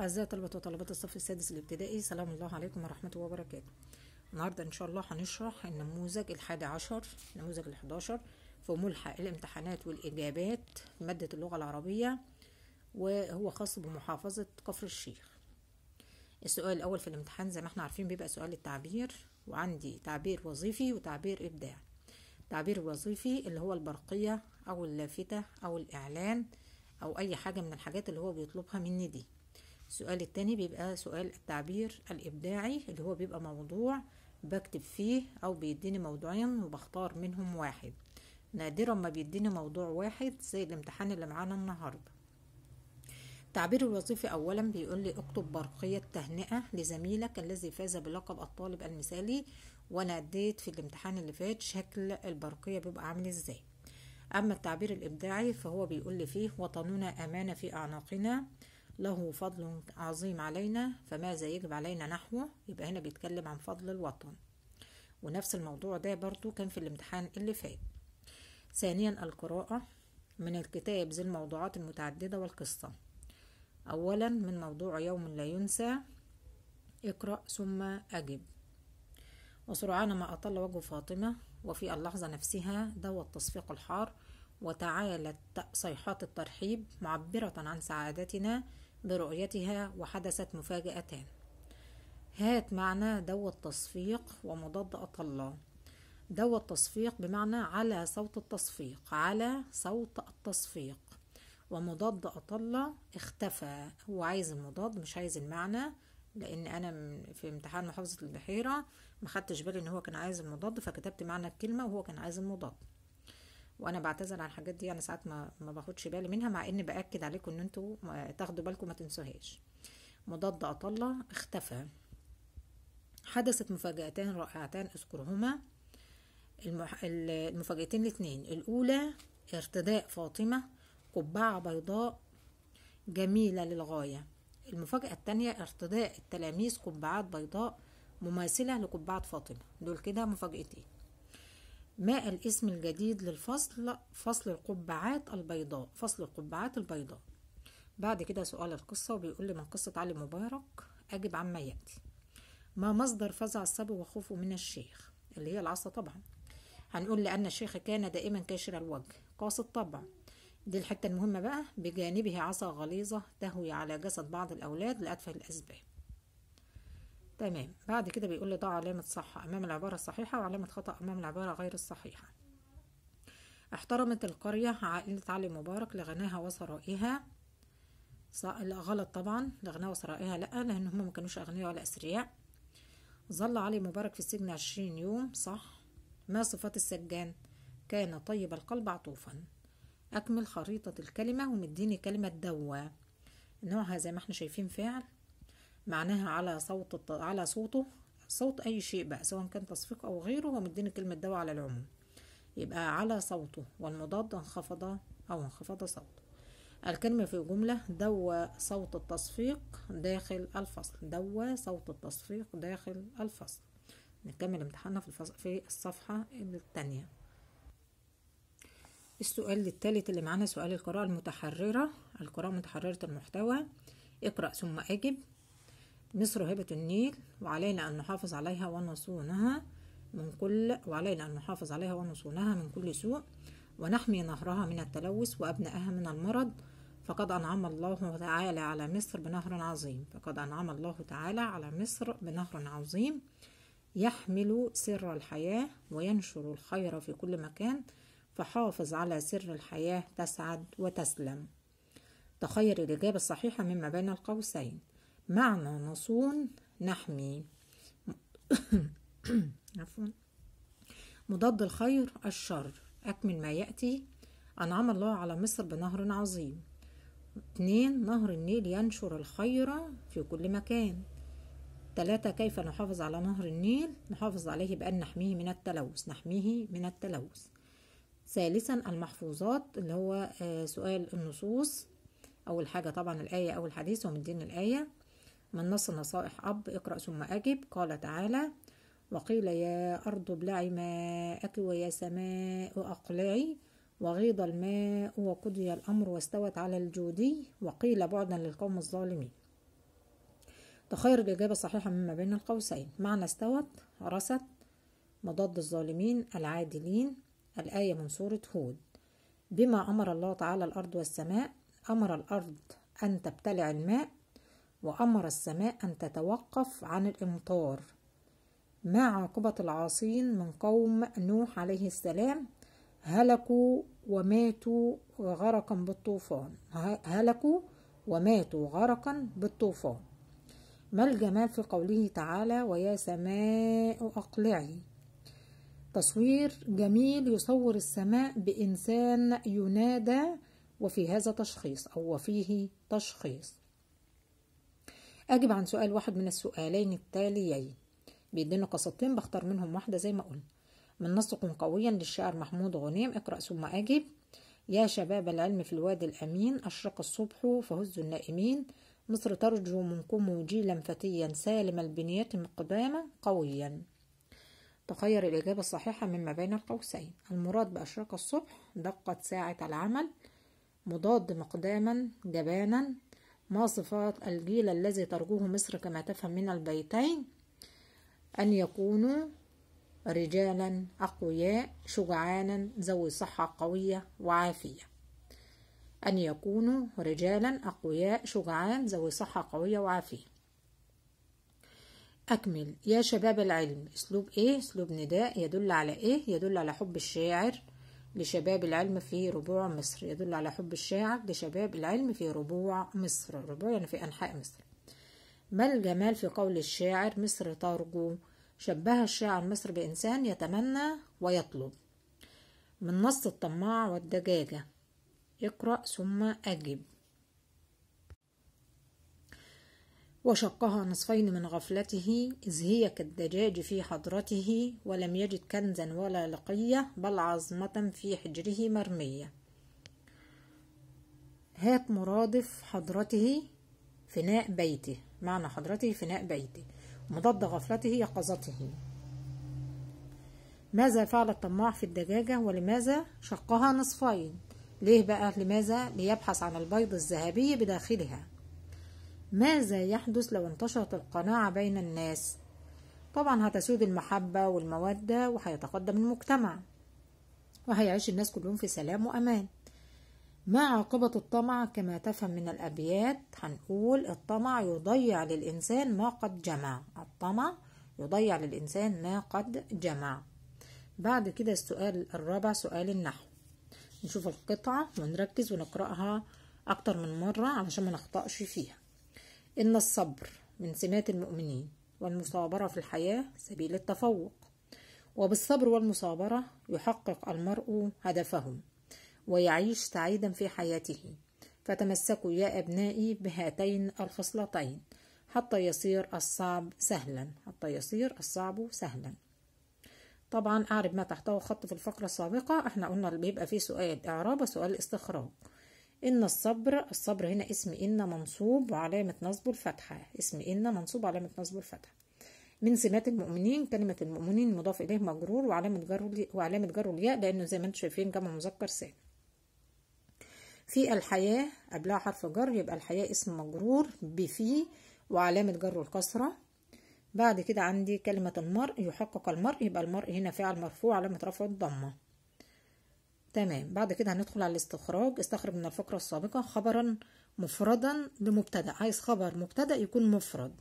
أعزائي طلبة وطلبات الصف السادس الابتدائي سلام الله عليكم ورحمة الله وبركاته النهاردة إن شاء الله هنشرح النموذج الحادي عشر النموذج الحداشر في ملحق الامتحانات والإجابات مادة اللغة العربية وهو خاص بمحافظة كفر الشيخ السؤال الأول في الامتحان زي ما احنا عارفين بيبقى سؤال التعبير وعندي تعبير وظيفي وتعبير إبداعي تعبير وظيفي اللي هو البرقية أو اللافتة أو الإعلان أو أي حاجة من الحاجات اللي هو بيطلبها مني دي السؤال التاني بيبقى سؤال التعبير الإبداعي اللي هو بيبقى موضوع بكتب فيه أو بيديني موضوعين وبختار منهم واحد نادرا ما بيديني موضوع واحد زي الامتحان اللي معانا النهاردة التعبير الوظيفي أولا بيقول لي اكتب برقية تهنئة لزميلك الذي فاز بلقب الطالب المثالي وأنا أديت في الامتحان اللي فات شكل البرقية بيبقى عامل ازاي أما التعبير الإبداعي فهو بيقول لي فيه وطننا أمانة في أعناقنا له فضل عظيم علينا فماذا يجب علينا نحوه يبقى هنا بيتكلم عن فضل الوطن ونفس الموضوع ده برضو كان في الامتحان اللي فات ثانيا القراءة من الكتاب ذي الموضوعات المتعددة والقصة أولا من موضوع يوم لا ينسى اقرأ ثم أجب وسرعان ما أطل وجه فاطمة وفي اللحظة نفسها دوى التصفيق الحار وتعالت صيحات الترحيب معبرة عن سعادتنا برؤيتها وحدثت مفاجأتان هات معنى دو التصفيق ومضاد أطلّا دو التصفيق بمعنى على صوت التصفيق على صوت التصفيق ومضاد أطل اختفى هو عايز المضاد مش عايز المعنى لأن أنا في امتحان محافظة البحيرة ما خدتش بالي إن هو كان عايز المضاد فكتبت معنى الكلمة وهو كان عايز المضاد وانا بعتذر عن الحاجات دي انا ساعات ما ما باخدش بالي منها مع ان باكد عليكم ان انتوا تاخدوا بالكم ما تنسوهاش مضاد اطلة اختفى حدثت مفاجأتان رائعتان اذكرهما المح... المفاجأتين الاثنين الاولى ارتداء فاطمة قبعة بيضاء جميلة للغاية المفاجأة التانية ارتداء التلاميذ قبعات بيضاء مماثلة لقبعة فاطمة دول كده مفاجأتين ما الاسم الجديد للفصل فصل القبعات البيضاء فصل القبعات البيضاء بعد كده سؤال القصة وبيقول لي من قصة علي مبارك أجب عما يأتي ما مصدر فزع الصبي وخوفه من الشيخ اللي هي العصا طبعا هنقول لأن الشيخ كان دائما كاشر الوجه قاصد الطبع دي الحتة المهمة بقى بجانبه عصا غليظة تهوي على جسد بعض الأولاد لأدفع الأسباب تمام بعد كده بيقول لي ضع علامة صح أمام العبارة الصحيحة وعلامة خطأ أمام العبارة غير الصحيحة احترمت القرية عائلة علي مبارك لغناها وثرائها غلط طبعا لغناها وثرائها لأ لأن هما مكانوش أغنياء ولا أثرياء ظل علي مبارك في السجن عشرين يوم صح ما صفات السجان كان طيب القلب عطوفا أكمل خريطة الكلمة ومديني كلمة دوا نوعها زي ما احنا شايفين فعل معناها على صوت على صوته صوت أي شيء بقى سواء كان تصفيق أو غيره هو مديني كلمة دواء على العموم يبقى على صوته والمضاد انخفض أو انخفض صوته الكلمة في جملة دوى صوت التصفيق داخل الفصل دوى صوت التصفيق داخل الفصل نكمل امتحاننا في, الفصل في الصفحة الثانية السؤال الثالث اللي معانا سؤال القراءة المتحررة القراءة متحررة المحتوى اقرأ ثم أجب مصر هبة النيل وعلينا أن نحافظ عليها ونصونها من كل وعلينا أن نحافظ عليها ونصونها من كل سوء ونحمي نهرها من التلوث وأبنائها من المرض فقد أنعم الله تعالى على مصر بنهر عظيم فقد أنعم الله تعالى على مصر بنهر عظيم يحمل سر الحياة وينشر الخير في كل مكان فحافظ على سر الحياة تسعد وتسلم تخير الإجابة الصحيحة مما بين القوسين معنى نصون نحمي عفوا مضاد الخير الشر أكمل ما يأتي أنعم الله على مصر بنهر عظيم اتنين نهر النيل ينشر الخير في كل مكان تلاتة كيف نحافظ على نهر النيل نحافظ عليه بأن نحميه من التلوث نحميه من التلوث ثالثا المحفوظات اللي هو آه، سؤال النصوص أول حاجة طبعا الآية أو الحديث ومن ومدين الآية من نص نصائح أب اقرأ ثم أجب قال تعالى وقيل يا أرض ابلعي ماءك ويا سماء أقلعي وغيض الماء وقضي الأمر واستوت على الجودي وقيل بعدا للقوم الظالمين تخير الإجابة الصحيحة مما بين القوسين معنى استوت رست مضاد الظالمين العادلين الآية من سورة هود بما أمر الله تعالى الأرض والسماء أمر الأرض أن تبتلع الماء وأمر السماء أن تتوقف عن الإمطار مع عاقبة العاصين من قوم نوح عليه السلام هلكوا وماتوا غرقا بالطوفان هلكوا وماتوا غرقا بالطوفان ما الجمال في قوله تعالى ويا سماء أقلعي تصوير جميل يصور السماء بإنسان ينادى وفي هذا تشخيص أو وفيه تشخيص أجب عن سؤال واحد من السؤالين التاليين بيدينا قصتين بختار منهم واحدة زي ما قلنا من نسق قويا للشاعر محمود غنيم اقرأ ثم أجب يا شباب العلم في الوادي الأمين أشرق الصبح فهزوا النائمين مصر ترجو منكم جيلا فتيا سالم البنية مقداما قويا تخير الإجابة الصحيحة مما بين القوسين المراد بأشراق الصبح دقت ساعة العمل مضاد مقداما جبانا ما صفات الجيل الذي ترجوه مصر كما تفهم من البيتين أن يكونوا رجالا أقوياء شجعانا ذوي صحة قوية وعافية أن يكونوا رجالا أقوياء شجعان ذوي صحة قوية وعافية أكمل يا شباب العلم أسلوب إيه؟ أسلوب نداء يدل على إيه؟ يدل على حب الشاعر لشباب العلم في ربوع مصر يدل على حب الشاعر لشباب العلم في ربوع مصر ربوع يعني في أنحاء مصر ما الجمال في قول الشاعر مصر ترجو شبه الشاعر مصر بإنسان يتمنى ويطلب من نص الطماع والدجاجة اقرأ ثم أجب وشقها نصفين من غفلته إذ هي كالدجاج في حضرته ولم يجد كنزا ولا لقية بل عظمة في حجره مرمية هات مرادف حضرته فناء بيته معنى حضرته فناء بيته مضاد غفلته يقظته ماذا فعل الطماع في الدجاجة ولماذا شقها نصفين ليه بقى لماذا ليبحث عن البيض الذهبي بداخلها ماذا يحدث لو انتشرت القناعة بين الناس؟ طبعا هتسود المحبة والمودة وهيتقدم المجتمع وهيعيش الناس كلهم في سلام وأمان ما عاقبة الطمع كما تفهم من الأبيات هنقول الطمع يضيع للإنسان ما قد جمع الطمع يضيع للإنسان ما قد جمع بعد كده السؤال الرابع سؤال النحو نشوف القطعة ونركز ونقرأها أكتر من مرة علشان ما نخطأش فيها إن الصبر من سمات المؤمنين والمصابرة في الحياة سبيل التفوق وبالصبر والمصابرة يحقق المرء هدفه ويعيش سعيدا في حياته فتمسكوا يا أبنائي بهاتين الخصلتين حتى يصير الصعب سهلا حتى يصير الصعب سهلا طبعا أعرب ما تحته خط في الفقرة السابقة احنا قلنا اللي بيبقى فيه سؤال إعراب وسؤال استخراج إن الصبر الصبر هنا اسم إن منصوب وعلامة نصبه الفتحة اسم إن منصوب علامة نصبه الفتحة من سمات المؤمنين كلمة المؤمنين مضاف إليه مجرور وعلامة جره وعلامة جره الياء لأنه زي ما انتم شايفين جمع مذكر سالم في الحياة قبلها حرف جر يبقى الحياة اسم مجرور بفي وعلامة جره الكسرة بعد كده عندي كلمة المرء يحقق المرء يبقى المرء هنا فعل مرفوع علامة رفع الضمة تمام بعد كده هندخل على الاستخراج استخرج من الفقرة السابقة خبرا مفردا لمبتدأ عايز خبر مبتدأ يكون مفرد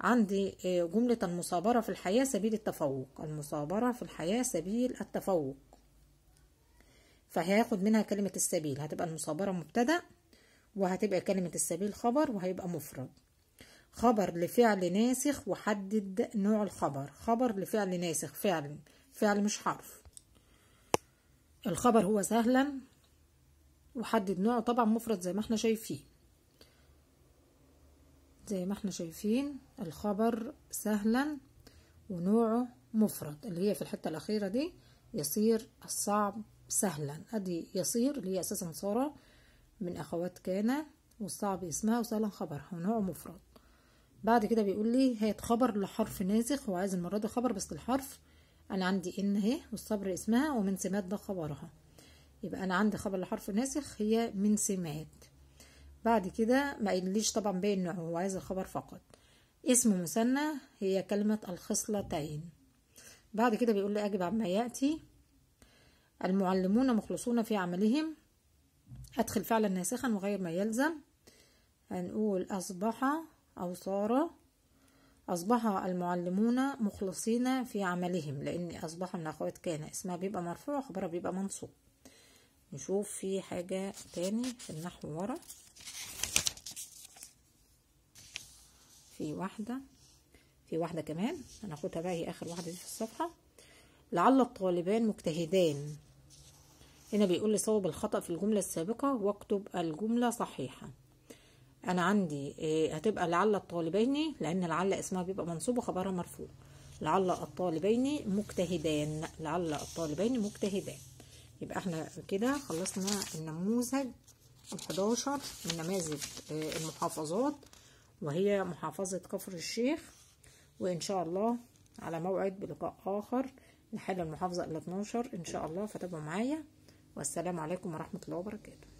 عندي آه، جملة المصابرة في الحياة سبيل التفوق المصابرة في الحياة سبيل التفوق فهياخد منها كلمة السبيل هتبقى المصابرة مبتدأ وهتبقى كلمة السبيل خبر وهيبقى مفرد خبر لفعل ناسخ وحدد نوع الخبر خبر لفعل ناسخ فعل فعل مش حرف الخبر هو سهلا وحدد نوعه طبعا مفرد زي ما احنا شايفين زي ما احنا شايفين الخبر سهلا ونوعه مفرد اللي هي في الحتة الأخيرة دي يصير الصعب سهلا ادي يصير اللي هي اساسا صورة من اخوات كان والصعب اسمها وسهلا خبرها ونوعه مفرد بعد كده بيقول لي هات خبر لحرف نازخ وعايز المرة دي خبر بس الحرف انا عندي ان اهي والصبر اسمها ومن سمات ده خبرها يبقى انا عندي خبر لحرف ناسخ هي من سمات بعد كده ما قاليش طبعا باين نوع هو عايز الخبر فقط اسم مثنى هي كلمة الخصلتين بعد كده بيقول لي أجب عما يأتي المعلمون مخلصون في عملهم أدخل فعلا ناسخا وغير ما يلزم هنقول أصبح أو صار أصبح المعلمون مخلصين في عملهم لأن أصبحوا من أخوات كان اسمها بيبقى مرفوع وخبرها بيبقى منصوب نشوف في حاجة تاني في النحو ورا في واحدة في واحدة كمان هناخدها بقى هي آخر واحدة دي في الصفحة لعل الطالبان مجتهدان هنا بيقول لي صوب الخطأ في الجملة السابقة واكتب الجملة صحيحة انا عندي إيه، هتبقى لعل الطالبين لان لعل اسمها بيبقى منصوب وخبرها مرفوع لعل الطالبين مجتهدان لعل الطالبين مجتهدان يبقى احنا كده خلصنا النموذج ال11 من نماذج إيه، المحافظات وهي محافظة كفر الشيخ وان شاء الله على موعد بلقاء اخر لحل المحافظة ال12 ان شاء الله فتابعوا معايا والسلام عليكم ورحمة الله وبركاته